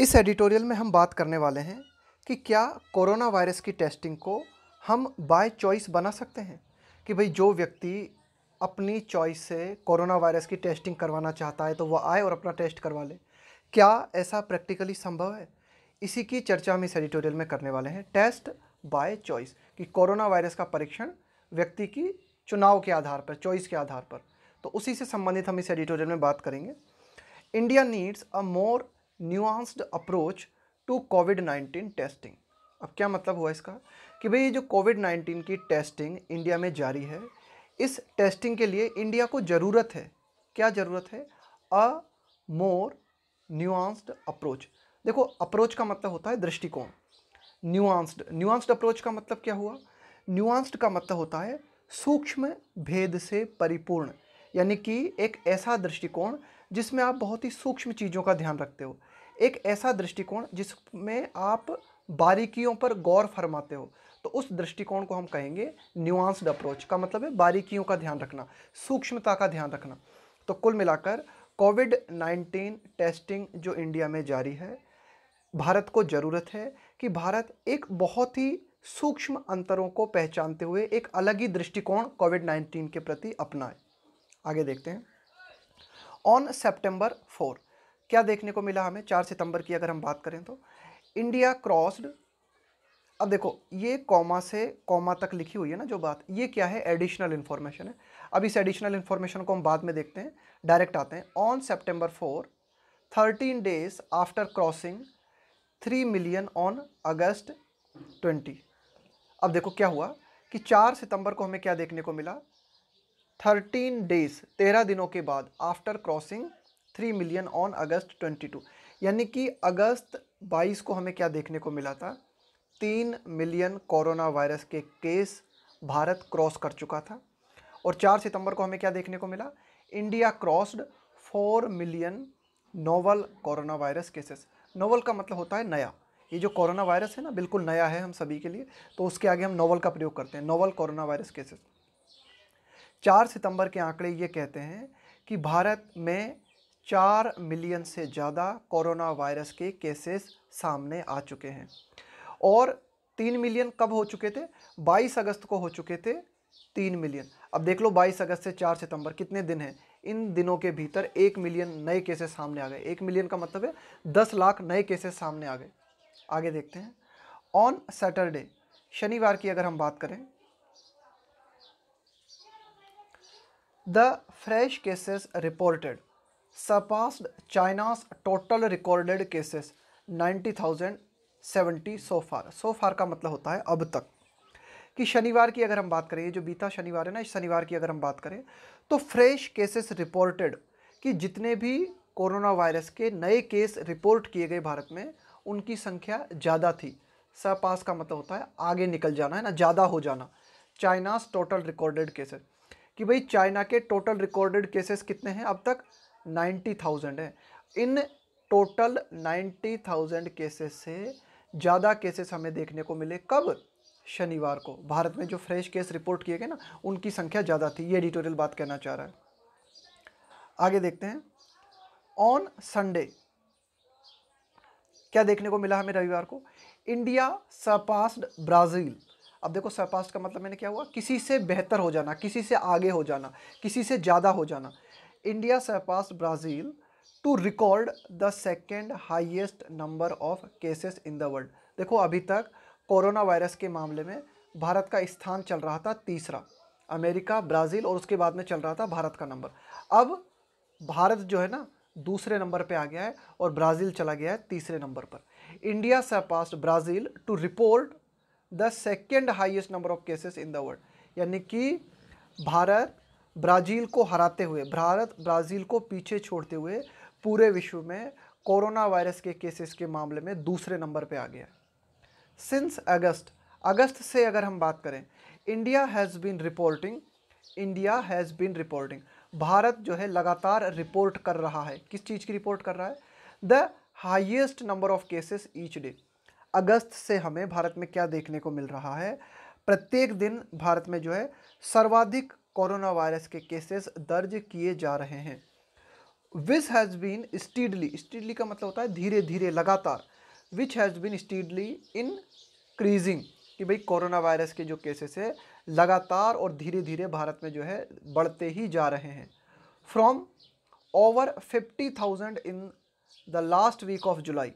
इस एडिटोरियल में हम बात करने वाले हैं कि क्या कोरोना वायरस की टेस्टिंग को हम बाय चॉइस बना सकते हैं कि भाई जो व्यक्ति अपनी चॉइस से कोरोना वायरस की टेस्टिंग करवाना चाहता है तो वह आए और अपना टेस्ट करवा ले क्या ऐसा प्रैक्टिकली संभव है इसी की चर्चा हम इस एडिटोरियल में करने वाले हैं टेस्ट बाय चॉइस कि कोरोना वायरस का परीक्षण व्यक्ति की चुनाव के आधार पर चॉइस के आधार पर तो उसी से संबंधित हम इस एडिटोरियल में बात करेंगे India needs a more nuanced approach to COVID nineteen testing अब क्या मतलब हुआ इसका कि भाई ये जो कोविड नाइन्टीन की टेस्टिंग इंडिया में जारी है इस टेस्टिंग के लिए इंडिया को ज़रूरत है क्या ज़रूरत है अ मोर न्यूआंस्ड अप्रोच देखो अप्रोच का मतलब होता है दृष्टिकोण न्यूआंस्ड न्यूआंस्ड अप्रोच का मतलब क्या हुआ न्यूआंस्ड का मतलब होता है सूक्ष्म भेद से परिपूर्ण यानी कि एक ऐसा दृष्टिकोण जिसमें आप बहुत ही सूक्ष्म चीज़ों का ध्यान रखते हो एक ऐसा दृष्टिकोण जिसमें आप बारीकियों पर गौर फरमाते हो तो उस दृष्टिकोण को हम कहेंगे न्यूआंस्ड अप्रोच का मतलब है बारीकियों का ध्यान रखना सूक्ष्मता का ध्यान रखना तो कुल मिलाकर कोविड नाइन्टीन टेस्टिंग जो इंडिया में जारी है भारत को ज़रूरत है कि भारत एक बहुत ही सूक्ष्म अंतरों को पहचानते हुए एक अलग ही दृष्टिकोण कोविड नाइन्टीन के प्रति अपनाए आगे देखते हैं ऑन सेप्टेम्बर फोर क्या देखने को मिला हमें चार सितंबर की अगर हम बात करें तो इंडिया क्रॉस्ड अब देखो ये कॉमा से कॉमा तक लिखी हुई है ना जो बात ये क्या है एडिशनल इन्फॉर्मेशन है अब इस एडिशनल इन्फॉर्मेशन को हम बाद में देखते हैं डायरेक्ट आते हैं on September four thirteen days after crossing three million on August twenty अब देखो क्या हुआ कि चार सितंबर को हमें क्या देखने को मिला थर्टीन डेज तेरह दिनों के बाद after crossing three million on August twenty two यानी कि अगस्त बाईस को हमें क्या देखने को मिला था तीन मिलियन कोरोना वायरस के केस भारत क्रॉस कर चुका था और चार सितंबर को हमें क्या देखने को मिला India crossed four million novel corona virus cases novel का मतलब होता है नया ये जो कोरोना वायरस है ना बिल्कुल नया है हम सभी के लिए तो उसके आगे हम नोवल का प्रयोग करते हैं नोवल कोरोना वायरस केसेस चार सितंबर के आंकड़े ये कहते हैं कि भारत में चार मिलियन से ज़्यादा कोरोना वायरस के केसेस सामने आ चुके हैं और तीन मिलियन कब हो चुके थे 22 अगस्त को हो चुके थे तीन मिलियन अब देख लो 22 अगस्त से 4 सितंबर कितने दिन हैं इन दिनों के भीतर एक मिलियन नए केसेस सामने आ गए एक मिलियन का मतलब है दस लाख नए केसेस सामने आ गए आगे देखते हैं ऑन सैटरडे शनिवार की अगर हम बात करें the fresh cases reported surpassed China's total recorded cases 90,070 so far. So far का मतलब होता है अब तक कि शनिवार की अगर हम बात करें जो बीता शनिवार है ना इस शनिवार की अगर हम बात करें तो फ्रेश केसेस रिपोर्टेड कि जितने भी कोरोना वायरस के नए केस रिपोर्ट किए गए भारत में उनकी संख्या ज़्यादा थी सपास का मतलब होता है आगे निकल जाना है ना ज़्यादा हो जाना चाइनास टोटल रिकॉर्डेड केसेस कि भाई चाइना के टोटल रिकॉर्डेड केसेस कितने हैं अब तक नाइन्टी थाउजेंड है in total ninety thousand cases से ज़्यादा केसेस हमें देखने को मिले कब शनिवार को भारत में जो फ्रेश केस रिपोर्ट किए गए ना उनकी संख्या ज़्यादा थी ये एडिटोरियल बात कहना चाह रहा है आगे देखते हैं ऑन संडे क्या देखने को मिला हमें रविवार को इंडिया सपास्ड ब्राज़ील अब देखो सपास्ट का मतलब मैंने क्या हुआ किसी से बेहतर हो जाना किसी से आगे हो जाना किसी से ज़्यादा हो जाना India surpassed Brazil to record the second highest number of cases in the world देखो अभी तक कोरोना वायरस के मामले में भारत का स्थान चल रहा था तीसरा अमेरिका ब्राज़ील और उसके बाद में चल रहा था भारत का नंबर अब भारत जो है ना दूसरे नंबर पे आ गया है और ब्राज़ील चला गया है तीसरे नंबर पर India surpassed Brazil to report the second highest number of cases in the world यानी कि भारत ब्राज़ील को हराते हुए भारत ब्राज़ील को पीछे छोड़ते हुए पूरे विश्व में कोरोना वायरस के केसेस के मामले में दूसरे नंबर पे आ गया सिंस अगस्त अगस्त से अगर हम बात करें India has been reporting India has been reporting भारत जो है लगातार रिपोर्ट कर रहा है किस चीज़ की रिपोर्ट कर रहा है the highest number of cases each day अगस्त से हमें भारत में क्या देखने को मिल रहा है प्रत्येक दिन भारत में जो है सर्वाधिक कोरोना वायरस के केसेस दर्ज किए जा रहे हैं which has been steadily steadily का मतलब होता है धीरे धीरे लगातार which has been steadily increasing कि भाई कोरोना वायरस के जो केसेस है लगातार और धीरे धीरे भारत में जो है बढ़ते ही जा रहे हैं from over fifty thousand in the last week of July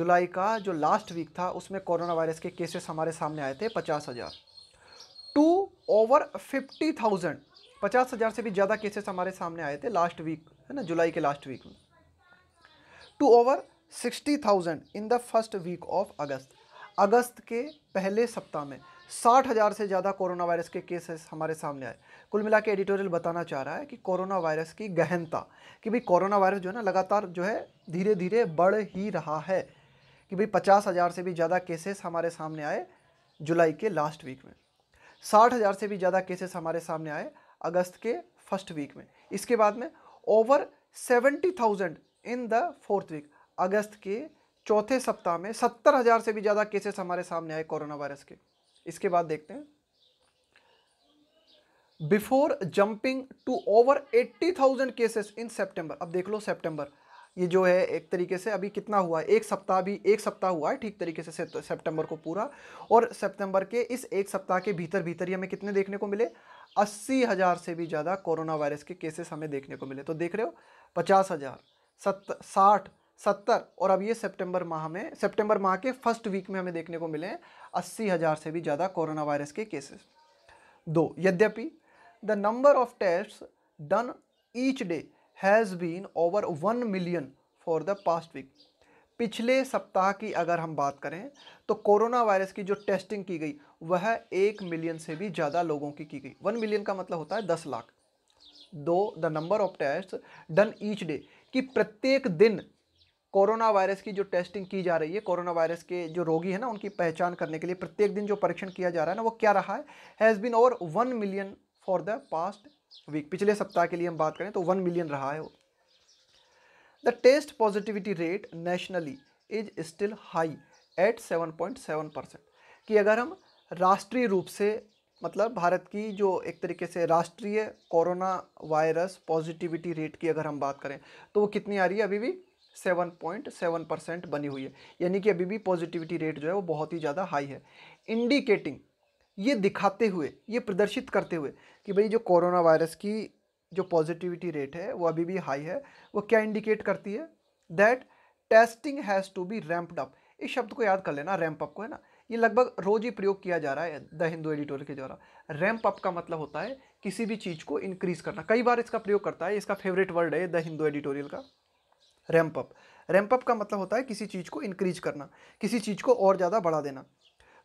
जुलाई का जो लास्ट वीक था उसमें कोरोना वायरस के केसेस हमारे सामने आए थे पचास हज़ार ओवर फिफ्टी थाउजेंड पचास हज़ार से भी ज़्यादा केसेस हमारे सामने आए थे लास्ट वीक है ना जुलाई के लास्ट वीक में to over sixty thousand in the first week of August अगस्त के पहले सप्ताह में साठ हज़ार से ज़्यादा कोरोना वायरस के केसेस हमारे सामने आए कुल मिला के एडिटोरियल बताना चाह रहा है कि कोरोना वायरस की गहनता कि भाई कोरोना वायरस जो है ना लगातार जो है धीरे धीरे बढ़ ही रहा है कि भाई पचास हज़ार से भी ज़्यादा केसेस हमारे सामने आए जुलाई के लास्ट वीक में साठ हज़ार से भी ज़्यादा केसेस हमारे सामने आए अगस्त के फर्स्ट वीक में इसके बाद में over seventy thousand in the fourth week अगस्त के चौथे सप्ताह में सत्तर हज़ार से भी ज़्यादा केसेस हमारे सामने आए कोरोना वायरस के इसके बाद देखते हैं before jumping to over eighty thousand cases in September अब देख लो सेप्टेम्बर ये जो है एक तरीके से अभी कितना हुआ है एक सप्ताह भी एक सप्ताह हुआ है ठीक तरीके से सितंबर को पूरा और सितंबर के इस एक सप्ताह के भीतर भीतर ही हमें कितने देखने को मिले अस्सी हज़ार से भी ज़्यादा कोरोना वायरस के केसेस हमें देखने को मिले तो देख रहे हो पचास हज़ार सत्तर साठ सत्तर और अब ये सितंबर माह में सितंबर माह के फर्स्ट वीक में हमें देखने को मिले हैं अस्सी हज़ार से भी ज़्यादा कोरोना वायरस के केसेस दो यद्यपि the number of test done each day has been over one million for the past week पिछले सप्ताह की अगर हम बात करें तो कोरोना वायरस की जो टेस्टिंग की गई वह एक मिलियन से भी ज़्यादा लोगों की की गई वन मिलियन का मतलब होता है दस lakh though the number of test done each day कि प्रत्येक दिन कोरोना वायरस की जो टेस्टिंग की जा रही है कोरोना वायरस के जो रोगी है ना उनकी पहचान करने के लिए प्रत्येक दिन जो परीक्षण किया जा रहा है ना वो क्या रहा है has been over one million for the past तो वीक पिछले सप्ताह के लिए हम बात करें तो वन मिलियन रहा है वो the test positivity rate nationally is still high at seven point seven percent कि अगर हम राष्ट्रीय रूप से मतलब भारत की जो एक तरीके से राष्ट्रीय कोरोना वायरस पॉजिटिविटी रेट की अगर हम बात करें तो वो कितनी आ रही है अभी भी सेवन पॉइंट सेवन परसेंट बनी हुई है यानी कि अभी भी पॉजिटिविटी रेट जो है वो बहुत ही ज़्यादा हाई है इंडिकेटिंग ये दिखाते हुए ये प्रदर्शित करते हुए कि भाई जो कोरोना वायरस की जो पॉजिटिविटी रेट है वो अभी भी हाई है वो क्या इंडिकेट करती है that testing has to be ramped up इस शब्द को याद कर लेना रैम्प अप को है ना ये लगभग रोज़ ही प्रयोग किया जा रहा है द हिंदू एडिटोरियल के द्वारा रैम्प अप का मतलब होता है किसी भी चीज़ को इंक्रीज़ करना कई बार इसका प्रयोग करता है इसका फेवरेट वर्ड है द हिंदू एडिटोरियल का रैम्प अप रैम्प अप का मतलब होता है किसी चीज़ को इंक्रीज करना किसी चीज़ को और ज़्यादा बढ़ा देना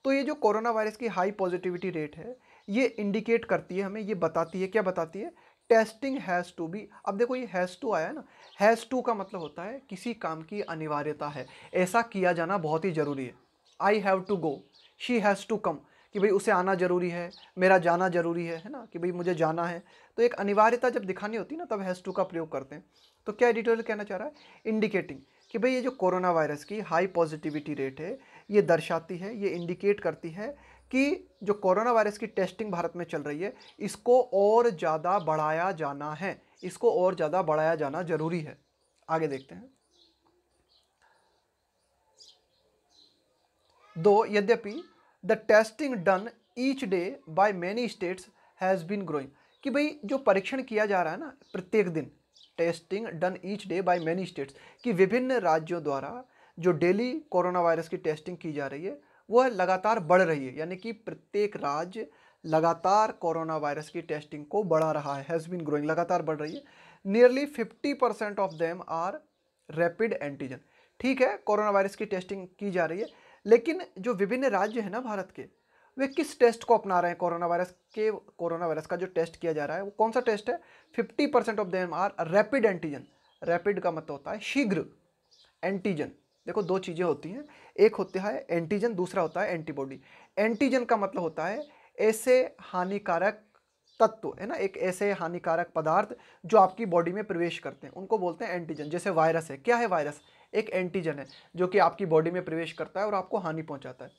तो ये जो कोरोना वायरस की हाई पॉजिटिविटी रेट है ये इंडिकेट करती है हमें ये बताती है क्या बताती है टेस्टिंग हैज़ टू भी अब देखो ये हैज़ टू आया है ना हैज़ टू का मतलब होता है किसी काम की अनिवार्यता है ऐसा किया जाना बहुत ही ज़रूरी है I have to go she has to come कि भाई उसे आना ज़रूरी है मेरा जाना ज़रूरी है है ना कि भाई मुझे जाना है तो एक अनिवार्यता जब दिखानी होती है ना तब हैज़ टू का प्रयोग करते हैं तो क्या एडिटोरियल कहना चाह रहा है इंडिकेटिंग कि भाई ये जो कोरोना वायरस की हाई पॉजिटिविटी रेट है ये दर्शाती है ये इंडिकेट करती है कि जो कोरोना वायरस की टेस्टिंग भारत में चल रही है इसको और ज़्यादा बढ़ाया जाना है इसको और ज़्यादा बढ़ाया जाना ज़रूरी है आगे देखते हैं दो यद्यपि the testing done each day by many states has been growing कि भाई जो परीक्षण किया जा रहा है ना प्रत्येक दिन testing done each day by many states कि विभिन्न राज्यों द्वारा जो डेली कोरोना वायरस की टेस्टिंग की जा रही है वह लगातार बढ़ रही है यानी कि प्रत्येक राज्य लगातार कोरोना वायरस की टेस्टिंग को बढ़ा रहा है हैज़ बीन ग्रोइंग लगातार बढ़ रही है nearly fifty percent of them are rapid antigen ठीक है कोरोना वायरस की टेस्टिंग की जा रही है लेकिन जो विभिन्न राज्य हैं ना भारत के वे किस टेस्ट को अपना रहे हैं कोरोना वायरस के कोरोना वायरस का जो टेस्ट किया जा रहा है वो कौन सा टेस्ट है fifty percent of them are rapid antigen rapid का मतलब होता है शीघ्र एंटीजन देखो दो चीज़ें होती हैं एक होता है एंटीजन दूसरा होता है एंटीबॉडी एंटीजन का मतलब होता है ऐसे हानिकारक तत्व है ना एक ऐसे हानिकारक पदार्थ जो आपकी बॉडी में प्रवेश करते हैं उनको बोलते हैं एंटीजन जैसे वायरस है क्या है वायरस एक एंटीजन है जो कि आपकी बॉडी में प्रवेश करता है और आपको हानि पहुंचाता है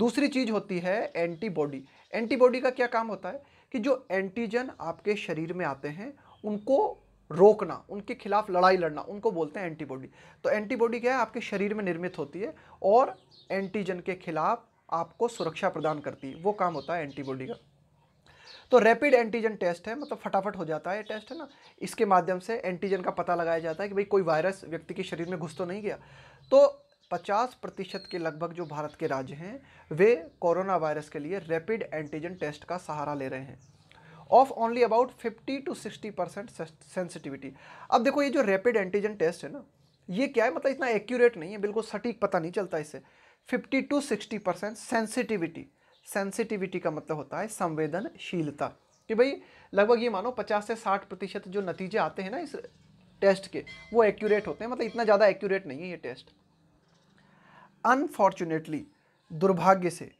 दूसरी चीज़ होती है एंटीबॉडी एंटीबॉडी का क्या काम होता है कि जो एंटीजन आपके शरीर में आते हैं उनको रोकना उनके खिलाफ लड़ाई लड़ना उनको बोलते हैं एंटीबॉडी तो एंटीबॉडी क्या है आपके शरीर में निर्मित होती है और एंटीजन के खिलाफ आपको सुरक्षा प्रदान करती है वो काम होता है एंटीबॉडी का तो रैपिड एंटीजन टेस्ट है मतलब फटाफट हो जाता है टेस्ट है ना इसके माध्यम से एंटीजन का पता लगाया जाता है कि भाई कोई वायरस व्यक्ति के शरीर में घुस तो नहीं गया तो 50 प्रतिशत के लगभग जो भारत के राज्य हैं वे कोरोना वायरस के लिए रैपिड एंटीजन टेस्ट का सहारा ले रहे हैं of only about 50 to 60 percent sensitivity अब देखो ये जो रैपिड एंटीजन टेस्ट है ना ये क्या है मतलब इतना एक्यूरेट नहीं है बिल्कुल सटीक पता नहीं चलता इससे 50 टू 60 परसेंट सेंसिटिविटी सेंसिटिविटी का मतलब होता है संवेदनशीलता कि भाई लगभग ये मानो 50 से 60 प्रतिशत जो नतीजे आते हैं ना इस टेस्ट के वो एक्यूरेट होते हैं मतलब इतना ज़्यादा एक्यूरेट नहीं है ये टेस्ट अनफॉर्चुनेटली दुर्भाग्य से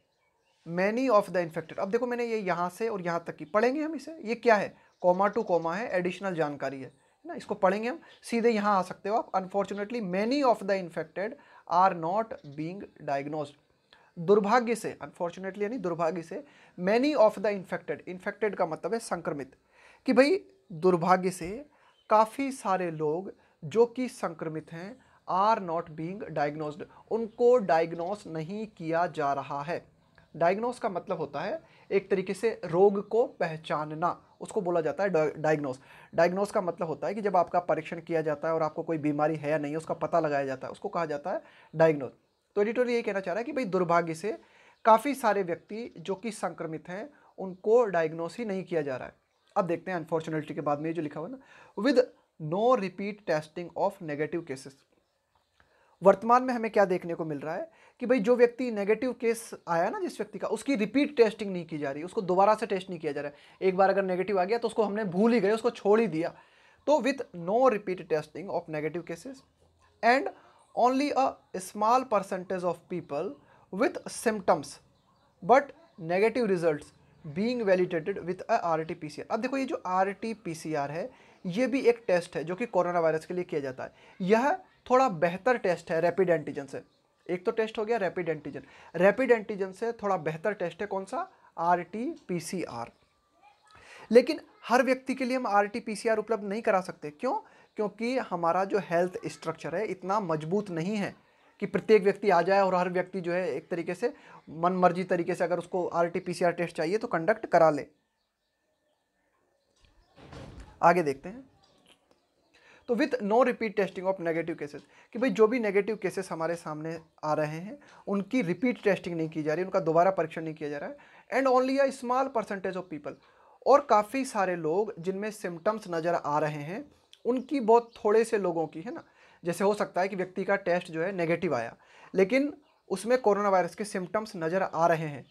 मैनी ऑफ द इन्फेक्टेड अब देखो मैंने ये यहाँ से और यहाँ तक की पढ़ेंगे हम इसे ये क्या है कॉमा टू कॉमा है एडिशनल जानकारी है ना इसको पढ़ेंगे हम सीधे यहाँ आ सकते हो आप unfortunately many of the infected are not being diagnosed दुर्भाग्य से अनफॉर्चुनेटली यानी दुर्भाग्य से many of the infected infected का मतलब है संक्रमित कि भाई दुर्भाग्य से काफ़ी सारे लोग जो कि संक्रमित हैं आर नॉट बींग डायग्नोज उनको डायग्नोज नहीं किया जा रहा है डायग्नोस का मतलब होता है एक तरीके से रोग को पहचानना उसको बोला जाता है डायग्नोस डायग्नोस का मतलब होता है कि जब आपका परीक्षण किया जाता है और आपको कोई बीमारी है या नहीं उसका पता लगाया जाता है उसको कहा जाता है डायग्नोस तो एडिटोरियल ये कहना चाह रहा है कि भाई दुर्भाग्य से काफ़ी सारे व्यक्ति जो कि संक्रमित हैं उनको डायग्नोस ही नहीं किया जा रहा है अब देखते हैं अनफॉर्चुनेटली के बाद में ये जो लिखा हुआ ना with no repeat testing of negative cases वर्तमान में हमें क्या देखने को मिल रहा है कि भाई जो व्यक्ति नेगेटिव केस आया ना जिस व्यक्ति का उसकी रिपीट टेस्टिंग नहीं की जा रही उसको दोबारा से टेस्ट नहीं किया जा रहा है एक बार अगर नेगेटिव आ गया तो उसको हमने भूल ही गए उसको छोड़ ही दिया तो with no repeat testing of negative cases and only a small percentage of people with symptoms but negative result being validated with a R T P C R अब देखो ये जो R T P C R है ये भी एक test है जो कि कोरोना वायरस के लिए किया जाता है यह थोड़ा बेहतर टेस्ट है रैपिड एंटीजन से एक तो टेस्ट हो गया रैपिड एंटीजन रैपिड एंटीजन से थोड़ा बेहतर टेस्ट है कौन सा R T P C R लेकिन हर व्यक्ति के लिए हम R T P C R उपलब्ध नहीं करा सकते क्यों क्योंकि हमारा जो हेल्थ स्ट्रक्चर है इतना मजबूत नहीं है कि प्रत्येक व्यक्ति आ जाए और हर व्यक्ति जो है एक तरीके से मन मर्जी तरीके से अगर उसको R T P C R test चाहिए तो कंडक्ट करा ले आगे देखते हैं तो with no repeat testing of negative cases कि भाई जो भी नेगेटिव केसेस हमारे सामने आ रहे हैं उनकी रिपीट टेस्टिंग नहीं की जा रही उनका दोबारा परीक्षण नहीं किया जा रहा है and only a small percentage of people और काफ़ी सारे लोग जिनमें सिम्टम्स नज़र आ रहे हैं उनकी बहुत थोड़े से लोगों की है ना जैसे हो सकता है कि व्यक्ति का टेस्ट जो है नेगेटिव आया लेकिन उसमें कोरोना वायरस के सिम्टम्स नज़र आ रहे हैं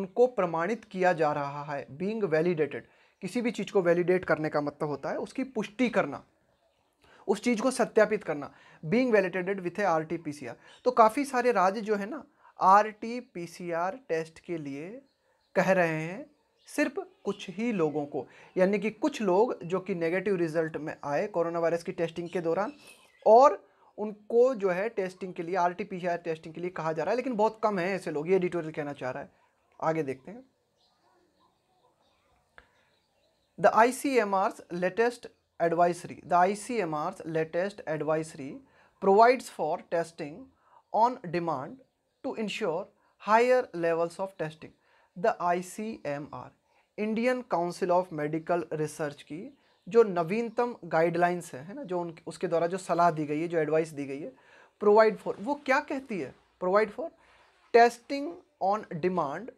उनको प्रमाणित किया जा रहा है बींग वैलिडेटेड किसी भी चीज़ को वैलिडेट करने का मतलब होता है उसकी पुष्टि करना उस चीज़ को सत्यापित करना being validated with a R T P C R तो काफ़ी सारे राज्य जो है ना R T P C R test के लिए कह रहे हैं सिर्फ कुछ ही लोगों को यानी कि कुछ लोग जो कि नेगेटिव रिजल्ट में आए कोरोना वायरस की टेस्टिंग के दौरान और उनको जो है टेस्टिंग के लिए R T P C R testing के लिए कहा जा रहा है लेकिन बहुत कम है ऐसे लोग ये एडिटोरियल कहना चाह रहा है आगे देखते हैं the I C M R latest advisory. The ICMR's latest advisory provides for testing on demand to ensure higher levels of testing. The ICMR, Indian council of medical research की जो नवीनतम गाइडलाइंस है, है ना जो उन उसके द्वारा जो सलाह दी गई है जो एडवाइस दी गई है प्रोवाइड फॉर वो क्या कहती है provide for testing on demand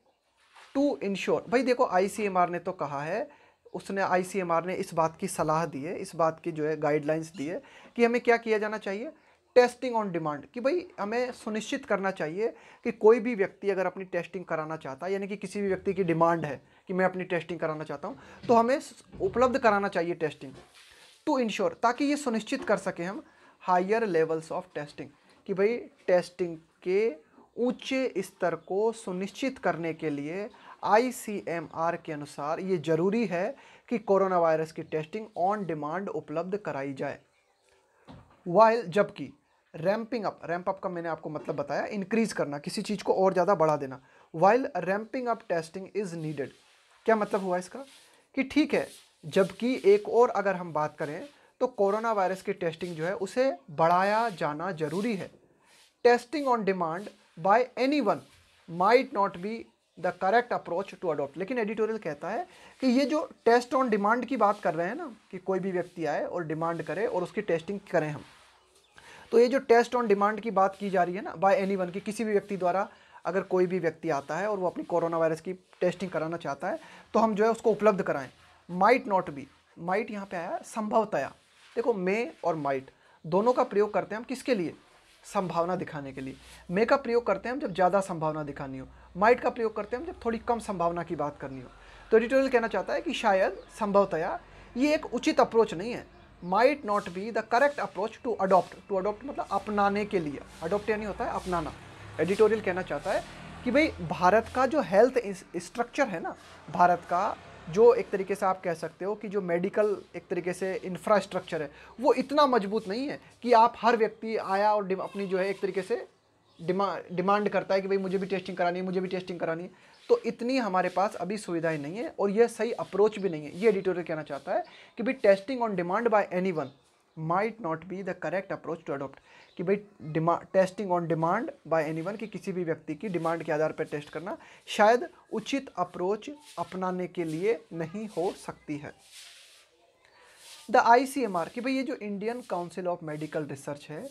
to ensure भाई देखो आईसीएमआर ने तो कहा है उसने आई ने इस बात की सलाह दी है इस बात की जो है गाइडलाइंस दी है कि हमें क्या किया जाना चाहिए टेस्टिंग ऑन डिमांड कि भाई हमें सुनिश्चित करना चाहिए कि कोई भी व्यक्ति अगर अपनी टेस्टिंग कराना चाहता है यानी कि किसी भी व्यक्ति की डिमांड है कि मैं अपनी टेस्टिंग कराना चाहता हूँ तो हमें उपलब्ध कराना चाहिए टेस्टिंग टू इंश्योर ताकि ये सुनिश्चित कर सकें हम हायर लेवल्स ऑफ टेस्टिंग कि भाई टेस्टिंग के ऊंचे स्तर को सुनिश्चित करने के लिए आईसीएमआर के अनुसार ये ज़रूरी है कि कोरोना वायरस की टेस्टिंग ऑन डिमांड उपलब्ध कराई जाए वाइल जबकि रैंपिंग अप रैंप अप का मैंने आपको मतलब बताया इंक्रीज़ करना किसी चीज़ को और ज़्यादा बढ़ा देना while ramping up testing is needed क्या मतलब हुआ इसका कि ठीक है जबकि एक और अगर हम बात करें तो कोरोना वायरस की टेस्टिंग जो है उसे बढ़ाया जाना ज़रूरी है testing on demand by any one might not be the correct approach to adopt लेकिन एडिटोरियल कहता है कि ये जो टेस्ट ऑन डिमांड की बात कर रहे हैं ना कि कोई भी व्यक्ति आए और डिमांड करे और उसकी टेस्टिंग करें हम तो ये जो टेस्ट ऑन डिमांड की बात की जा रही है ना बाय एनी वन की किसी भी व्यक्ति द्वारा अगर कोई भी व्यक्ति आता है और वो अपनी कोरोना वायरस की टेस्टिंग कराना चाहता है तो हम जो है उसको उपलब्ध कराएं माइट नॉट बी माइट यहाँ पे आया संभवतया देखो मे और माइट दोनों का प्रयोग करते हैं हम किसके लिए संभावना दिखाने के लिए मे का प्रयोग करते हैं हम जब ज़्यादा संभावना दिखानी हो माइट का प्रयोग करते हैं जब थोड़ी कम संभावना की बात करनी हो तो एडिटोरियल कहना चाहता है कि शायद संभवतया ये एक उचित अप्रोच नहीं है might not be the correct approach to adopt to adopt मतलब अपनाने के लिए अडॉप्ट यानी होता है अपनाना एडिटोरियल कहना चाहता है कि भाई भारत का जो हेल्थ स्ट्रक्चर है ना भारत का जो एक तरीके से आप कह सकते हो कि जो मेडिकल एक तरीके से इंफ्रास्ट्रक्चर है वो इतना मजबूत नहीं है कि आप हर व्यक्ति आया और अपनी जो है एक तरीके से डिमा डिमांड करता है कि भाई मुझे भी टेस्टिंग करानी है मुझे भी टेस्टिंग करानी है तो इतनी हमारे पास अभी सुविधाएं नहीं है और यह सही अप्रोच भी नहीं है ये एडिटोरियल कहना चाहता है कि भाई testing on demand by any one might not be the correct approach to adopt कि भाई डिमा testing on demand by any one कि किसी भी व्यक्ति की डिमांड के आधार पर टेस्ट करना शायद उचित अप्रोच अपनाने के लिए नहीं हो सकती है the I C M R कि भाई ये जो Indian council of medical research है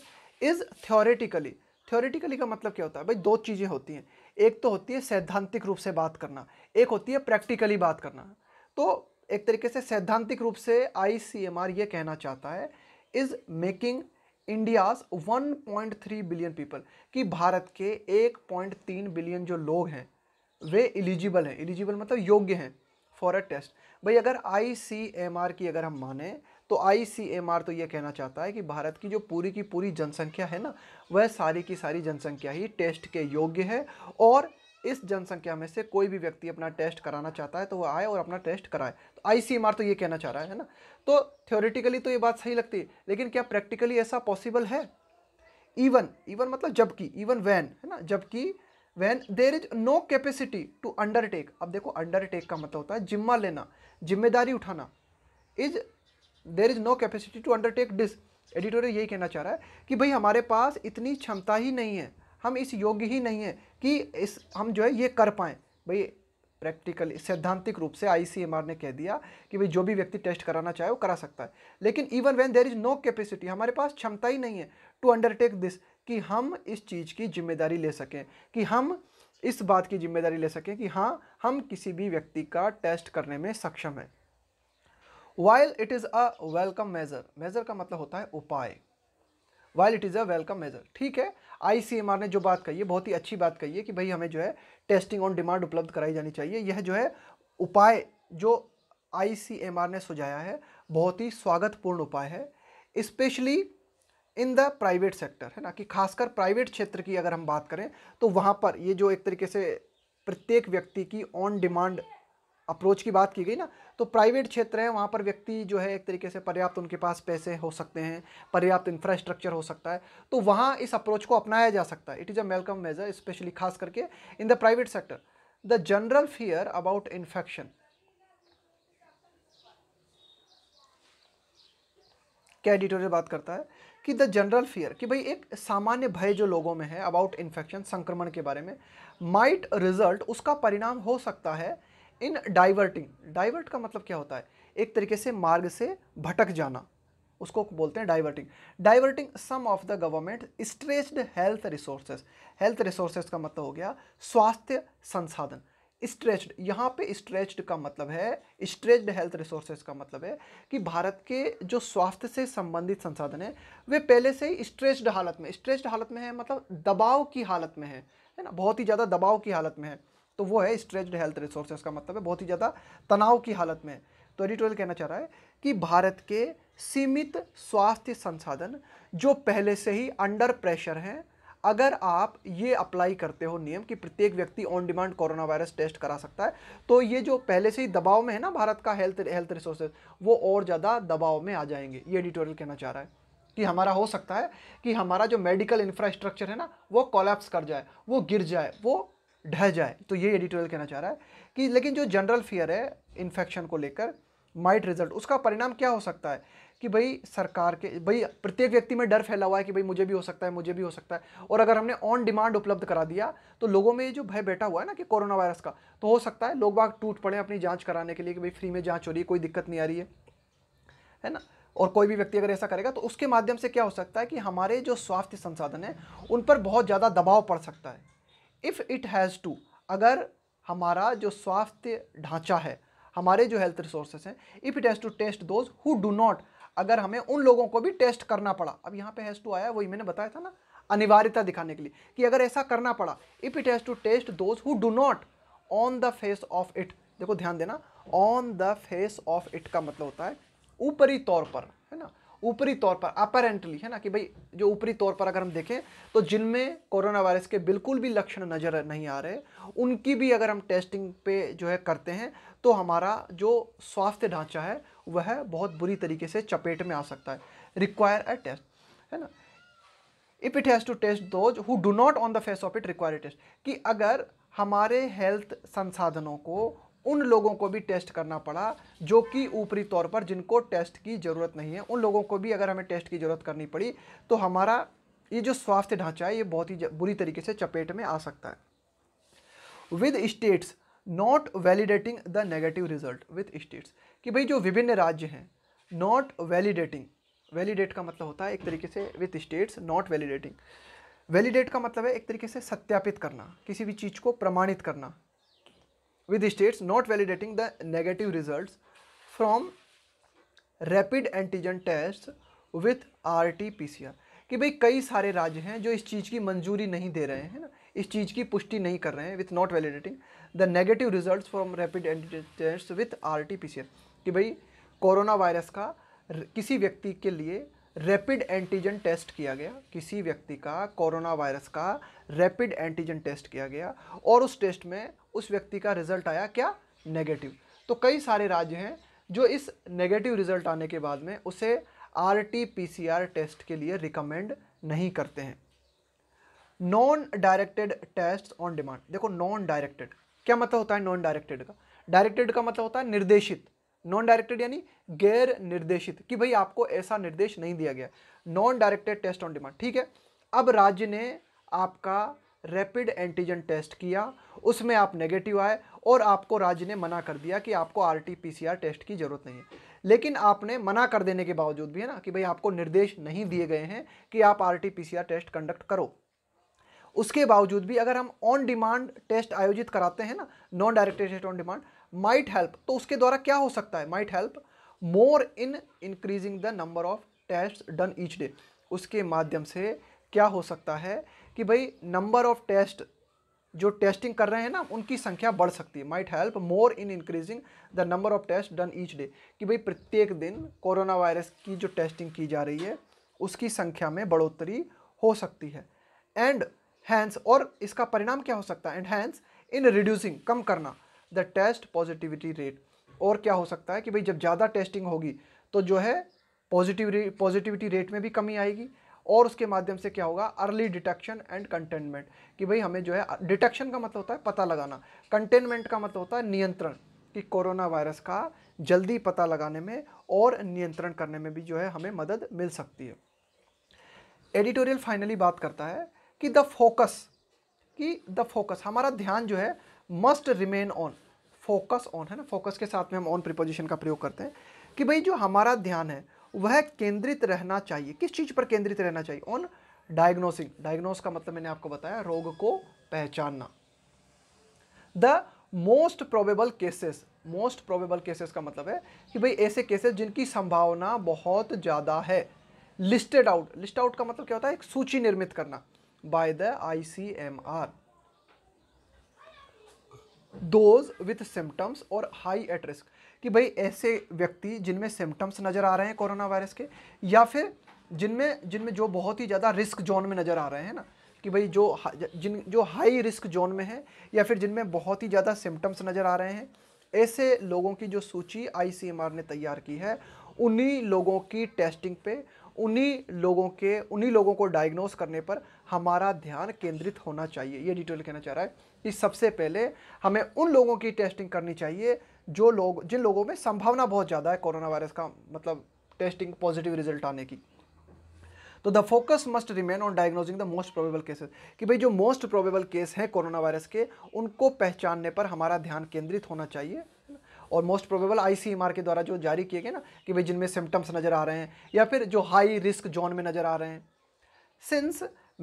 इज़ थ्योरेटिकली थ्योरेटिकली का मतलब क्या होता है भाई दो चीज़ें होती हैं एक तो होती है सैद्धांतिक रूप से बात करना एक होती है प्रैक्टिकली बात करना तो एक तरीके से सैद्धांतिक रूप से आई ये कहना चाहता है is making India's 1.3 billion people कि भारत के 1.3 बिलियन जो लोग हैं वे एलिजिबल हैं एलिजिबल मतलब योग्य हैं फॉर अ टेस्ट भाई अगर आई की अगर हम माने तो आई तो ये कहना चाहता है कि भारत की जो पूरी की पूरी जनसंख्या है ना वह सारी की सारी जनसंख्या ही टेस्ट के योग्य है और इस जनसंख्या में से कोई भी व्यक्ति अपना टेस्ट कराना चाहता है तो वह आए और अपना टेस्ट कराए तो आई तो ये कहना चाह रहा है ना तो थ्योरेटिकली तो ये बात सही लगती है लेकिन क्या प्रैक्टिकली ऐसा पॉसिबल है इवन इवन मतलब जबकि इवन वैन है ना जबकि when there is no capacity to undertake अब देखो अंडरटेक का मतलब होता है जिम्मा लेना जिम्मेदारी उठाना is there is no capacity to undertake this editorial यही कहना चाह रहा है कि भाई हमारे पास इतनी क्षमता ही नहीं है हम इस योग्य ही नहीं है कि इस हम जो है ये कर पाएँ भाई प्रैक्टिकल सैद्धांतिक रूप से आईसीएमआर ने कह दिया कि भाई जो भी व्यक्ति टेस्ट कराना चाहे वो करा सकता है लेकिन even when there is no capacity हमारे पास क्षमता ही नहीं है टू अंडरटेक दिस कि हम इस चीज़ की जिम्मेदारी ले सकें कि हम इस बात की जिम्मेदारी ले सकें कि हाँ हम किसी भी व्यक्ति का टेस्ट करने में सक्षम हैं while it is a welcome measure measure का मतलब होता है उपाय while it is a welcome measure ठीक है आईसीएमआर ने जो बात कही है बहुत ही अच्छी बात कही है कि भाई हमें जो है टेस्टिंग ऑन डिमांड उपलब्ध कराई जानी चाहिए यह जो है उपाय जो आईसीएमआर ने सुझाया है बहुत ही स्वागतपूर्ण उपाय है specially in the private sector है ना कि खासकर प्राइवेट क्षेत्र की अगर हम बात करें तो वहाँ पर ये जो एक तरीके से प्रत्येक व्यक्ति की ऑन डिमांड अप्रोच की बात की गई ना तो प्राइवेट क्षेत्र है वहाँ पर व्यक्ति जो है एक तरीके से पर्याप्त उनके पास पैसे हो सकते हैं पर्याप्त इंफ्रास्ट्रक्चर हो सकता है तो वहाँ इस अप्रोच को अपनाया जा सकता है it is a welcome measure specially खास करके in the private sector the general fear about infection क्या एडिटोरियल बात करता है कि द जनरल फियर कि भाई एक सामान्य भय जो लोगों में है अबाउट इन्फेक्शन संक्रमण के बारे में माइट रिजल्ट उसका परिणाम हो सकता है इन डाइवर्टिंग डाइवर्ट का मतलब क्या होता है एक तरीके से मार्ग से भटक जाना उसको बोलते हैं diverting diverting some of the government stretched health resources health resources का मतलब हो गया स्वास्थ्य संसाधन स्ट्रेच्ड यहाँ पे स्ट्रेच्ड का मतलब है स्ट्रेच्ड हेल्थ रिसोर्सेज का मतलब है कि भारत के जो स्वास्थ्य से संबंधित संसाधन है वे पहले से ही स्ट्रेच्ड हालत में स्ट्रेच्ड हालत में है मतलब दबाव की हालत में है है ना बहुत ही ज़्यादा दबाव की हालत में है तो वो है स्ट्रेच्ड हेल्थ रिसोर्सेज का मतलब है बहुत ही ज़्यादा तनाव की हालत में तो एडिटोरियल कहना चाह रहा है कि भारत के सीमित स्वास्थ्य संसाधन जो पहले से ही अंडर प्रेशर हैं अगर आप ये अप्लाई करते हो नियम कि प्रत्येक व्यक्ति on demand corona virus test करा सकता है तो ये जो पहले से ही दबाव में है ना भारत का हेल्थ हेल्थ रिसोर्सेज वो और ज़्यादा दबाव में आ जाएंगे ये एडिटोरियल कहना चाह रहा है कि हमारा हो सकता है कि हमारा जो मेडिकल इंफ्रास्ट्रक्चर है ना वो कॉलेप्स कर जाए वो गिर जाए वो ढह जाए तो ये एडिटोरियल कहना चाह रहा है कि लेकिन जो जनरल फियर है इन्फेक्शन को लेकर माइट रिजल्ट उसका परिणाम क्या हो सकता है कि भाई सरकार के भाई प्रत्येक व्यक्ति में डर फैला हुआ है कि भाई मुझे भी हो सकता है मुझे भी हो सकता है और अगर हमने ऑन डिमांड उपलब्ध करा दिया तो लोगों में ये जो भय बैठा हुआ है ना कि कोरोना वायरस का तो हो सकता है लोग बाग टूट पड़े अपनी जाँच कराने के लिए कि भाई फ्री में जाँच हो रही है कोई दिक्कत नहीं आ रही है है ना और कोई भी व्यक्ति अगर ऐसा करेगा तो उसके माध्यम से क्या हो सकता है कि हमारे जो स्वास्थ्य संसाधन हैं उन पर बहुत ज़्यादा दबाव पड़ सकता है इफ़ इट हैज़ टू अगर हमारा जो स्वास्थ्य ढांचा है हमारे जो हेल्थ रिसोर्सेज हैं if it has to test those who do not अगर हमें उन लोगों को भी टेस्ट करना पड़ा अब यहाँ पे हैज़ टू आया वही मैंने बताया था ना अनिवार्यता दिखाने के लिए कि अगर ऐसा करना पड़ा if it has to test those who do not on the face of it देखो ध्यान देना on the face of it का मतलब होता है ऊपरी तौर पर है ना ऊपरी तौर पर अपरेंटली है ना कि भाई जो ऊपरी तौर पर अगर हम देखें तो जिनमें कोरोना वायरस के बिल्कुल भी लक्षण नज़र नहीं आ रहे उनकी भी अगर हम टेस्टिंग पे जो है करते हैं तो हमारा जो स्वास्थ्य ढांचा है वह बहुत बुरी तरीके से चपेट में आ सकता है रिक्वायर अ टेस्ट है ना if it has to test those who do not on the face of it require test कि अगर हमारे हेल्थ संसाधनों को उन लोगों को भी टेस्ट करना पड़ा जो कि ऊपरी तौर पर जिनको टेस्ट की ज़रूरत नहीं है उन लोगों को भी अगर हमें टेस्ट की ज़रूरत करनी पड़ी तो हमारा ये जो स्वास्थ्य ढांचा है ये बहुत ही बुरी तरीके से चपेट में आ सकता है with states not validating the negative result with states कि भाई जो विभिन्न राज्य हैं नॉट वैलिडेटिंग वैलिडेट का मतलब होता है एक तरीके से with states not validating validate का मतलब है एक तरीके से सत्यापित करना किसी भी चीज़ को प्रमाणित करना with states not validating the negative results from rapid antigen test with R T P C R कि भाई कई सारे राज्य हैं जो इस चीज़ की मंजूरी नहीं दे रहे हैं ना इस चीज़ की पुष्टि नहीं कर रहे हैं with not validating the negative results from rapid antigen test with R T P C R कि भाई कोरोना वायरस का किसी व्यक्ति के लिए रैपिड एंटीजन टेस्ट किया गया किसी व्यक्ति का कोरोना वायरस का रैपिड एंटीजन टेस्ट किया गया और उस टेस्ट में उस व्यक्ति का रिजल्ट आया क्या नेगेटिव तो कई सारे राज्य हैं जो इस नेगेटिव रिजल्ट आने के बाद में उसे आर टी टेस्ट के लिए रिकमेंड नहीं करते हैं non directed test on demand देखो नॉन डायरेक्टेड क्या मतलब होता है नॉन डायरेक्टेड का डायरेक्टेड का मतलब होता है निर्देशित नॉन डायरेक्टेड यानी गैर निर्देशित कि भाई आपको ऐसा निर्देश नहीं दिया गया non directed test on demand ठीक है अब राज्य ने आपका रैपिड एंटीजन टेस्ट किया उसमें आप नेगेटिव आए और आपको राज्य ने मना कर दिया कि आपको आर टेस्ट की ज़रूरत नहीं है लेकिन आपने मना कर देने के बावजूद भी है ना कि भाई आपको निर्देश नहीं दिए गए हैं कि आप आर टेस्ट कंडक्ट करो उसके बावजूद भी अगर हम ऑन डिमांड टेस्ट आयोजित कराते हैं ना non directed test on demand might help तो उसके द्वारा क्या हो सकता है might help more in increasing the number of test done each day उसके माध्यम से क्या हो सकता है कि भाई नंबर ऑफ टेस्ट जो टेस्टिंग कर रहे हैं ना उनकी संख्या बढ़ सकती है might help more in increasing the number of test done each day कि भाई प्रत्येक दिन कोरोना वायरस की जो टेस्टिंग की जा रही है उसकी संख्या में बढ़ोतरी हो सकती है एंड हैंस और इसका परिणाम क्या हो सकता है एंड हैंस इन रिड्यूसिंग कम करना द टेस्ट पॉजिटिविटी रेट और क्या हो सकता है कि भाई जब ज़्यादा टेस्टिंग होगी तो जो है पॉजिटिव पॉजिटिविटी रेट में भी कमी आएगी और उसके माध्यम से क्या होगा अर्ली डिटेक्शन एंड कंटेनमेंट कि भाई हमें जो है डिटेक्शन का मतलब होता है पता लगाना कंटेनमेंट का मतलब होता है नियंत्रण कि कोरोना वायरस का जल्दी पता लगाने में और नियंत्रण करने में भी जो है हमें मदद मिल सकती है एडिटोरियल फाइनली बात करता है कि द फोकस कि द फोकस हमारा ध्यान जो है must remain on focus on है ना फोकस के साथ में हम ऑन प्रिपोजिशन का प्रयोग करते हैं कि भाई जो हमारा ध्यान है वह केंद्रित रहना चाहिए किस चीज़ पर केंद्रित रहना चाहिए ऑन डायग्नोसिंग डायग्नोस का मतलब मैंने आपको बताया रोग को पहचानना the most probable cases most probable cases का मतलब है कि भाई ऐसे केसेस जिनकी संभावना बहुत ज़्यादा है लिस्टेड आउट लिस्ट आउट का मतलब क्या होता है एक सूची निर्मित करना by the I C M R those with symptoms और हाई एट रिस्क कि भाई ऐसे व्यक्ति जिनमें सिम्टम्स नज़र आ रहे हैं कोरोना वायरस के या फिर जिनमें जिनमें जो बहुत ही ज़्यादा रिस्क जोन में नज़र आ रहे हैं ना कि भाई जो जिन जो हाई रिस्क जोन में है या फिर जिनमें बहुत ही ज़्यादा सिम्टम्स नज़र आ रहे हैं ऐसे लोगों की जो सूची आई ने तैयार की है उन्हीं लोगों की टेस्टिंग पे उन्हीं लोगों के उन्हीं लोगों को डायग्नोस करने पर हमारा ध्यान केंद्रित होना चाहिए ये डिटेल कहना चाह रहा है कि सबसे पहले हमें उन लोगों की टेस्टिंग करनी चाहिए जो लोग जिन लोगों में संभावना बहुत ज़्यादा है कोरोना वायरस का मतलब टेस्टिंग पॉजिटिव रिजल्ट आने की तो the focus must remain on diagnosing the most probable cases कि भाई जो मोस्ट प्रोबेबल केस हैं कोरोना वायरस के उनको पहचानने पर हमारा ध्यान केंद्रित होना चाहिए और मोस्ट प्रोबेबल आई के द्वारा जो जारी किए गए ना कि भाई जिनमें सिम्टम्स नज़र आ रहे हैं या फिर जो हाई रिस्क जोन में नज़र आ रहे हैं since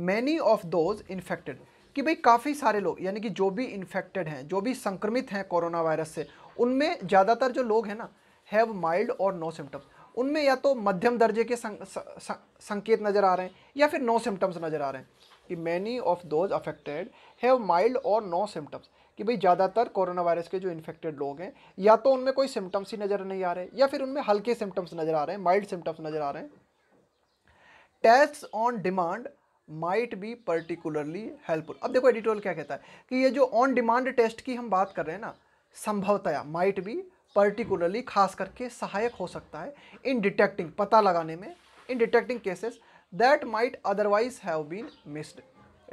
many of those infected कि भाई काफ़ी सारे लोग यानी कि जो भी इन्फेक्टेड हैं जो भी संक्रमित हैं कोरोना वायरस से उनमें ज़्यादातर जो लोग हैं ना हैव माइल्ड और नो सिम्टम्स उनमें या तो मध्यम दर्जे के सं, स, स, संकेत नज़र आ रहे हैं या फिर नो सिम्टम्स नज़र आ रहे हैं कि many of those affected have mild और नो सिम्टम्स कि भाई ज़्यादातर कोरोना वायरस के जो इन्फेक्टेड लोग हैं या तो उनमें कोई सिम्टम्स ही नज़र नहीं आ रहे या फिर उनमें हल्के सिम्टम्स नज़र आ रहे हैं माइल्ड सिम्टम्स नज़र आ रहे हैं test on demand might be particularly helpful अब देखो एडिटोरियल क्या कहता है कि ये जो ऑन डिमांड टेस्ट की हम बात कर रहे हैं ना संभवतया माइट बी पर्टिकुलरली खास करके सहायक हो सकता है इन डिटेक्टिंग पता लगाने में in detecting cases that might otherwise have been missed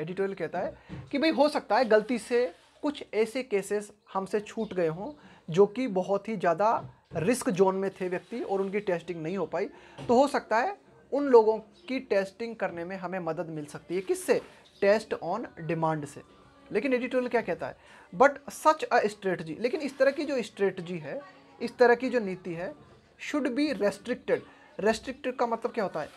editorial कहता है कि भाई हो सकता है गलती से कुछ ऐसे केसेस हमसे छूट गए हों जो कि बहुत ही ज़्यादा रिस्क जोन में थे व्यक्ति और उनकी टेस्टिंग नहीं हो पाई तो हो सकता है उन लोगों की टेस्टिंग करने में हमें मदद मिल सकती है किससे टेस्ट ऑन डिमांड से लेकिन एडिटोरियल क्या कहता है बट सच अ स्ट्रेटजी लेकिन इस तरह की जो स्ट्रेटजी है इस तरह की जो नीति है शुड बी रेस्ट्रिक्टेड रेस्ट्रिक्टेड का मतलब क्या होता है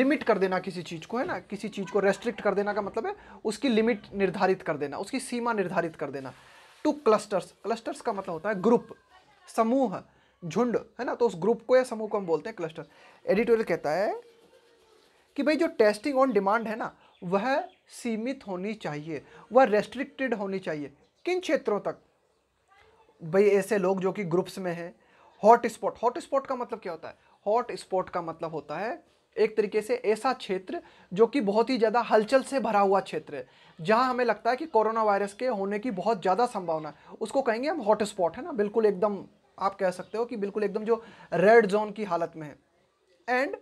लिमिट कर देना किसी चीज़ को है ना किसी चीज़ को रेस्ट्रिक्ट कर देना का मतलब है उसकी लिमिट निर्धारित कर देना उसकी सीमा निर्धारित कर देना टू क्लस्टर्स क्लस्टर्स का मतलब होता है ग्रुप समूह झुंड है ना तो उस ग्रुप को या समूह को हम बोलते हैं क्लस्टर एडिटोरियल कहता है कि भाई जो टेस्टिंग ऑन डिमांड है ना वह सीमित होनी चाहिए वह रेस्ट्रिक्टेड होनी चाहिए किन क्षेत्रों तक भाई ऐसे लोग जो कि ग्रुप्स में हैं हॉट स्पॉट हॉट स्पॉट का मतलब क्या होता है हॉट स्पॉट का मतलब होता है एक तरीके से ऐसा क्षेत्र जो कि बहुत ही ज़्यादा हलचल से भरा हुआ क्षेत्र है जहाँ हमें लगता है कि कोरोना वायरस के होने की बहुत ज़्यादा संभावना है उसको कहेंगे हम हॉट स्पॉट है ना बिल्कुल एकदम आप कह सकते हो कि बिल्कुल एकदम जो रेड जोन की हालत में है and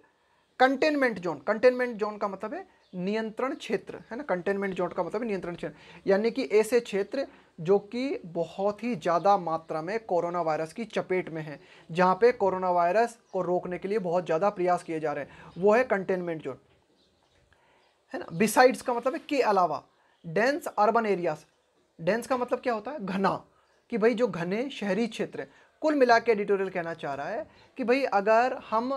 containment zone containment zone का मतलब है नियंत्रण क्षेत्र है ना कंटेनमेंट जोन का मतलब नियंत्रण क्षेत्र यानी कि ऐसे क्षेत्र जो कि बहुत ही ज़्यादा मात्रा में कोरोना वायरस की चपेट में है जहाँ पे कोरोना वायरस को रोकने के लिए बहुत ज़्यादा प्रयास किए जा रहे हैं वो है कंटेनमेंट जोन है ना बिसाइड्स का मतलब है के अलावा डेंस अर्बन एरियाज डेंस का मतलब क्या होता है घना कि भाई जो घने शहरी क्षेत्र कुल मिला के एडिटोरियल कहना चाह रहा है कि भाई अगर हम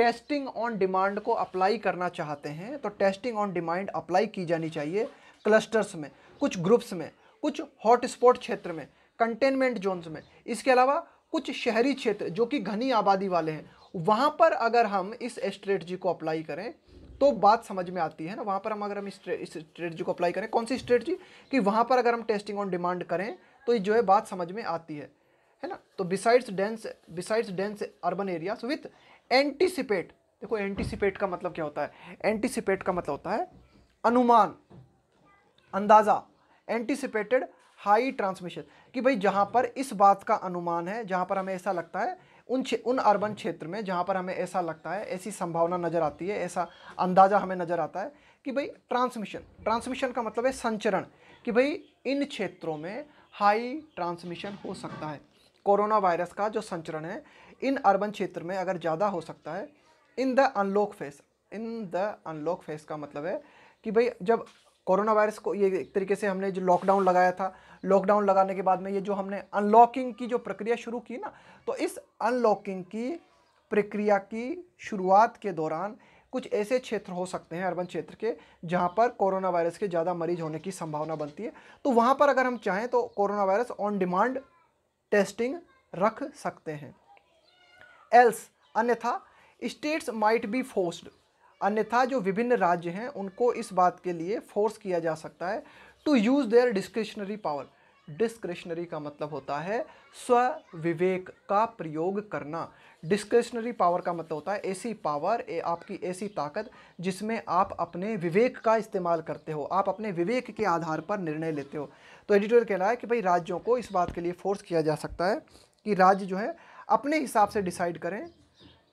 टेस्टिंग ऑन डिमांड को अप्लाई करना चाहते हैं तो टेस्टिंग ऑन डिमांड अप्लाई की जानी चाहिए क्लस्टर्स में कुछ ग्रुप्स में कुछ हॉटस्पॉट क्षेत्र में कंटेनमेंट जोन्स में इसके अलावा कुछ शहरी क्षेत्र जो कि घनी आबादी वाले हैं वहाँ पर अगर हम इस स्ट्रेटजी को अप्लाई करें तो बात समझ में आती है ना वहाँ पर हम अगर हम इस स्ट्रेटजी को अप्लाई करें कौन सी स्ट्रेटजी कि वहाँ पर अगर हम टेस्टिंग ऑन डिमांड करें तो जो है बात समझ में आती है है ना तो besides dense besides dense urban areas with anticipate देखो एंटीसिपेट का मतलब क्या होता है एंटीसिपेट का मतलब होता है अनुमान अंदाज़ा एंटीसिपेटेड हाई ट्रांसमिशन कि भाई जहाँ पर इस बात का अनुमान है जहाँ पर हमें ऐसा लगता है उन उन अर्बन क्षेत्र में जहाँ पर हमें ऐसा लगता है ऐसी संभावना नज़र आती है ऐसा अंदाज़ा हमें नज़र आता है कि भाई ट्रांसमिशन ट्रांसमिशन का मतलब है संचरण कि भाई इन क्षेत्रों में हाई ट्रांसमिशन हो सकता है कोरोना वायरस का जो संचरण है इन अर्बन क्षेत्र में अगर ज़्यादा हो सकता है in the unlock phase in the unlock phase का मतलब है कि भाई जब कोरोना वायरस को ये एक तरीके से हमने जो लॉकडाउन लगाया था लॉकडाउन लगाने के बाद में ये जो हमने अनलॉकिंग की जो प्रक्रिया शुरू की ना तो इस अनलॉकिंग की प्रक्रिया की शुरुआत के दौरान कुछ ऐसे क्षेत्र हो सकते हैं अर्बन क्षेत्र के जहाँ पर कोरोना वायरस के ज़्यादा मरीज होने की संभावना बनती है तो वहाँ पर अगर हम चाहें तो corona virus on demand testing रख सकते हैं एल्स अन्यथा स्टेट्स माइट बी फोर्स्ड अन्यथा जो विभिन्न राज्य हैं उनको इस बात के लिए फोर्स किया जा सकता है to use their discretionary power discretionary का मतलब होता है स्व विवेक का प्रयोग करना डिस्क्रिशनरी पावर का मतलब होता है ऐसी पावर आपकी ऐसी ताकत जिसमें आप अपने विवेक का इस्तेमाल करते हो आप अपने विवेक के आधार पर निर्णय लेते हो तो एडिटोरियल कहना है कि भाई राज्यों को इस बात के लिए फोर्स किया जा सकता है कि राज्य जो है अपने हिसाब से डिसाइड करें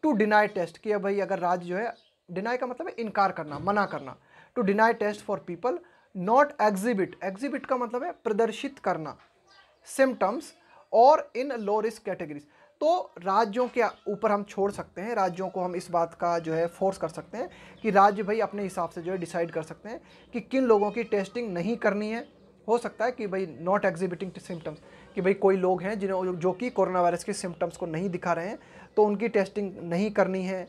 टू डिनाई टेस्ट कि भाई अगर राज्य जो है डिनाई का मतलब है इनकार करना मना करना to deny test for people not exhibit exhibit का मतलब है प्रदर्शित करना सिम्टम्स और इन लो रिस्क कैटेगरीज तो राज्यों के ऊपर हम छोड़ सकते हैं राज्यों को हम इस बात का जो है फोर्स कर सकते हैं कि राज्य भाई अपने हिसाब से जो है डिसाइड कर सकते हैं कि किन लोगों की टेस्टिंग नहीं करनी है हो सकता है कि भाई नॉट एग्जिबिटिंग सिम्टम्स कि भाई कोई लोग हैं जिन्हें जो कि कोरोना वायरस के सिम्टम्स को नहीं दिखा रहे हैं तो उनकी टेस्टिंग नहीं करनी है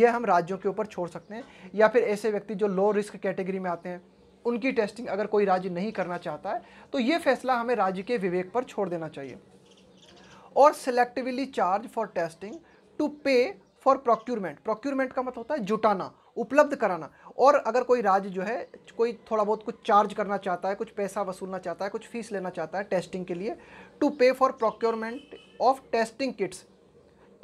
यह हम राज्यों के ऊपर छोड़ सकते हैं या फिर ऐसे व्यक्ति जो लो रिस्क कैटेगरी में आते हैं उनकी टेस्टिंग अगर कोई राज्य नहीं करना चाहता है तो ये फैसला हमें राज्य के विवेक पर छोड़ देना चाहिए और selectively charge for testing to pay for procurement procurement का मतलब होता है जुटाना उपलब्ध कराना और अगर कोई राज्य जो है कोई थोड़ा बहुत कुछ चार्ज करना चाहता है कुछ पैसा वसूलना चाहता है कुछ फीस लेना चाहता है टेस्टिंग के लिए to pay for procurement of testing kits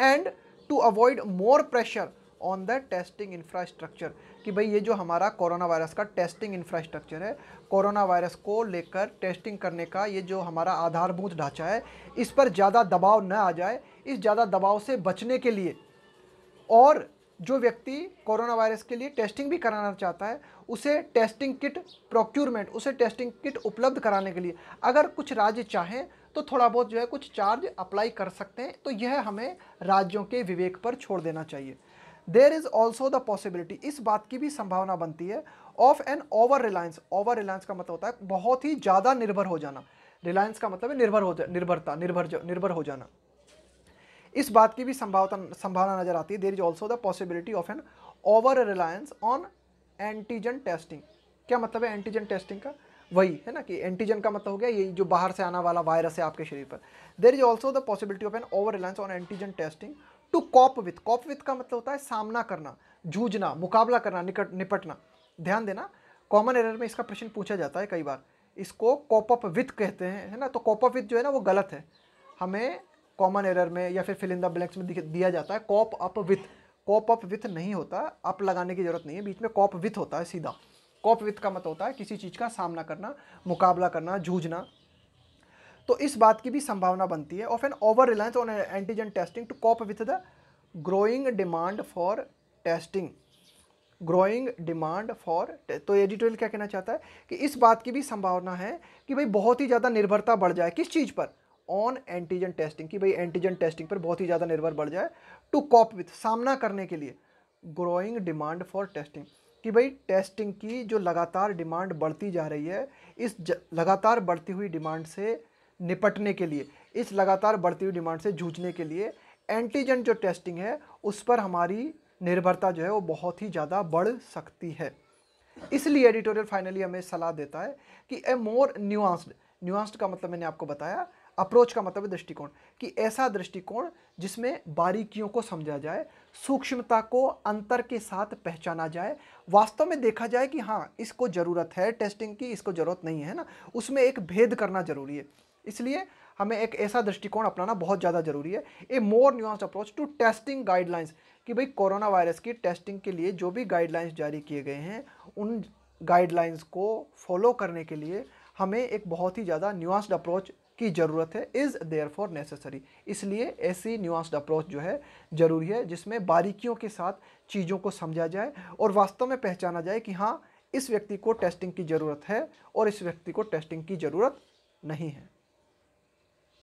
and to avoid more pressure on the testing infrastructure कि भाई ये जो हमारा कोरोना वायरस का टेस्टिंग इंफ्रास्ट्रक्चर है कोरोना वायरस को लेकर टेस्टिंग करने का ये जो हमारा आधारभूत ढांचा है इस पर ज़्यादा दबाव न आ जाए इस ज़्यादा दबाव से बचने के लिए और जो व्यक्ति कोरोना वायरस के लिए टेस्टिंग भी कराना चाहता है उसे टेस्टिंग किट प्रोक्यूरमेंट उसे टेस्टिंग किट उपलब्ध कराने के लिए अगर कुछ राज्य चाहें तो थोड़ा बहुत जो है कुछ चार्ज अप्लाई कर सकते हैं तो यह हमें राज्यों के विवेक पर छोड़ देना चाहिए there is also the possibility इस बात की भी संभावना बनती है of an over reliance over reliance का मतलब होता है बहुत ही ज़्यादा निर्भर हो जाना रिलायंस का मतलब है निर्भर हो जा निर्भरता निर्भर निर्भर हो जाना इस बात की भी संभावना संभावना नज़र आती है there is also the possibility of an over reliance on antigen testing क्या मतलब है एंटीजन टेस्टिंग का वही है ना कि एंटीजन का मतलब हो गया ये जो बाहर से आना वाला वायरस है आपके शरीर पर there is also the possibility of an over reliance on antigen testing to cope with cope with का मतलब होता है सामना करना जूझना मुकाबला करना निकट निपटना ध्यान देना कॉमन एरर में इसका प्रश्न पूछा जाता है कई बार इसको कॉपअप विथ कहते हैं है ना तो कॉपअप विथ जो है ना वो गलत है हमें कॉमन एरर में या फिर फिल इन द ब्लैक्स में दिया जाता है cope up with cope up with नहीं होता अप लगाने की ज़रूरत नहीं है बीच में कॉप विथ होता है सीधा कॉप विथ का मत मतलब होता है किसी चीज़ का सामना करना मुकाबला करना जूझना तो इस बात की भी संभावना बनती है of an over reliance on antigen testing to cope with the growing demand for testing growing demand for तो एडिटोरियल क्या कहना चाहता है कि इस बात की भी संभावना है कि भाई बहुत ही ज़्यादा निर्भरता बढ़ जाए किस चीज़ पर ऑन एंटीजन टेस्टिंग कि भाई एंटीजन टेस्टिंग पर बहुत ही ज़्यादा निर्भर बढ़ जाए टू कॉप विथ सामना करने के लिए ग्रोइंग डिमांड फॉर टेस्टिंग कि भाई टेस्टिंग की जो लगातार डिमांड बढ़ती जा रही है इस लगातार बढ़ती हुई डिमांड से निपटने के लिए इस लगातार बढ़ती हुई डिमांड से जूझने के लिए एंटीजन जो टेस्टिंग है उस पर हमारी निर्भरता जो है वो बहुत ही ज़्यादा बढ़ सकती है इसलिए एडिटोरियल फाइनली हमें सलाह देता है कि ए मोर न्यूआंस्ड न्यूआंस्ड का मतलब मैंने आपको बताया अप्रोच का मतलब है दृष्टिकोण कि ऐसा दृष्टिकोण जिसमें बारीकियों को समझा जाए सूक्ष्मता को अंतर के साथ पहचाना जाए वास्तव में देखा जाए कि हाँ इसको ज़रूरत है टेस्टिंग की इसको ज़रूरत नहीं है ना उसमें एक भेद करना ज़रूरी है इसलिए हमें एक ऐसा दृष्टिकोण अपनाना बहुत ज़्यादा ज़रूरी है a more nuanced approach to testing guidelines कि भाई कोरोना वायरस की टेस्टिंग के लिए जो भी गाइडलाइंस जारी किए गए हैं उन गाइडलाइंस को फॉलो करने के लिए हमें एक बहुत ही ज़्यादा न्यूस्ड अप्रोच की ज़रूरत है इज़ देयर फॉर नेसेसरी इसलिए ऐसी न्यूआंस्ड अप्रोच जो है ज़रूरी है जिसमें बारीकियों के साथ चीज़ों को समझा जाए और वास्तव में पहचाना जाए कि हाँ इस व्यक्ति को टेस्टिंग की ज़रूरत है और इस व्यक्ति को टेस्टिंग की ज़रूरत नहीं है